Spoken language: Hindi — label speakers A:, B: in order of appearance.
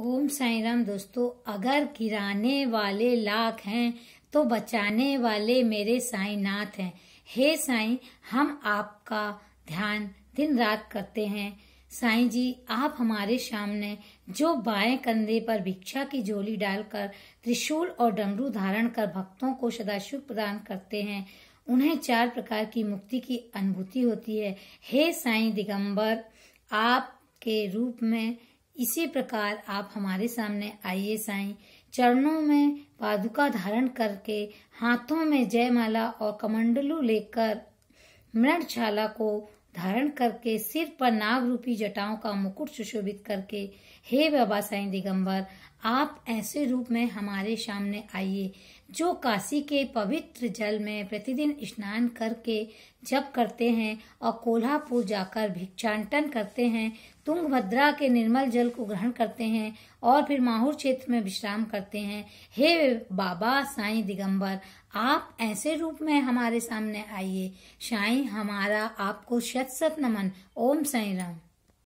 A: ओम साई राम दोस्तों अगर गिराने वाले लाख हैं तो बचाने वाले मेरे साई नाथ हैं हे साई हम आपका ध्यान दिन रात करते हैं साई जी आप हमारे सामने जो बाएं कंधे पर भिक्षा की झोली डालकर त्रिशूल और डमरू धारण कर भक्तों को सदाशिव प्रदान करते हैं उन्हें चार प्रकार की मुक्ति की अनुभूति होती है हे साई दिगंबर आपके रूप में इसी प्रकार आप हमारे सामने आइए साईं चरणों में पादुका धारण करके हाथों में जयमाला और कमंडलू लेकर मृणशाला को धारण करके सिर पर नाग रूपी जटाओं का मुकुट सुशोभित करके हे बाबा साई दिगंबर आप ऐसे रूप में हमारे सामने आइए जो काशी के पवित्र जल में प्रतिदिन स्नान करके जप करते हैं और कोल्हापुर जाकर भिक्षाटन करते हैं तुंगभद्रा के निर्मल जल को ग्रहण करते हैं और फिर माहौर क्षेत्र में विश्राम करते हैं हे बाबा साईं दिगंबर आप ऐसे रूप में हमारे सामने आइए साई हमारा आपको शत शत नमन ओम साई राम